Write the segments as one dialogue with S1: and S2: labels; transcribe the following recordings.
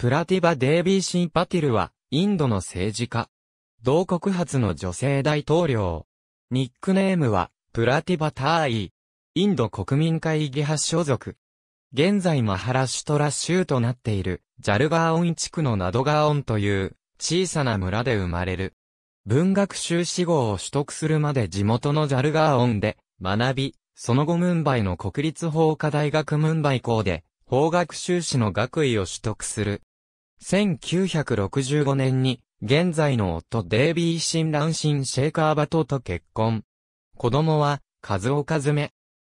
S1: プラティバ・デイビー・
S2: シンパティルは、インドの政治家。同国初の女性大統領。ニックネームは、プラティバ・ターイ。インド国民会議派所属。現在マハラシュトラ州となっている、ジャルガーオン地区のナドガーオンという、小さな村で生まれる。文学修士号を取得するまで地元のジャルガーオンで学び、その後ムンバイの国立法科大学ムンバイ校で法学修士の学位を取得する。1965年に、現在の夫デイビー・シン・ランシン・シェイカーバトと結婚。子供は、カズオカズメ。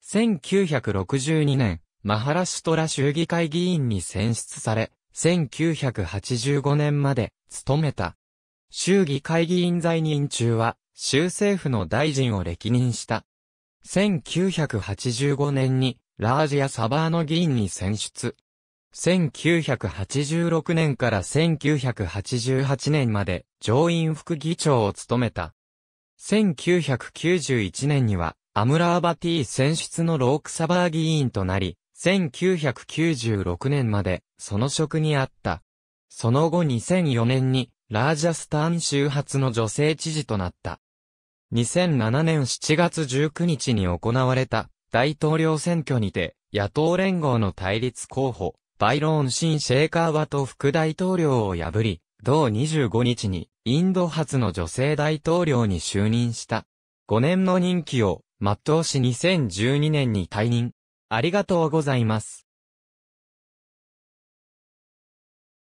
S2: 1962年、マハラシュトラ州議会議員に選出され、1985年まで、務めた。州議会議員在任中は、州政府の大臣を歴任した。1985年に、ラージア・サバーの議員に選出。1986年から1988年まで上院副議長を務めた。1991年にはアムラーバティ選出のロークサバー議員となり、1996年までその職にあった。その後2004年にラージャスターン州発の女性知事となった。2007年7月19日に行われた大統領選挙にて野党連合の対立候補バイローンシェーカーワと副大統領を破り、同25日にインド初の女性大統領に就任した。5年の任期を全うし2012年に退任。ありがと
S1: うございます。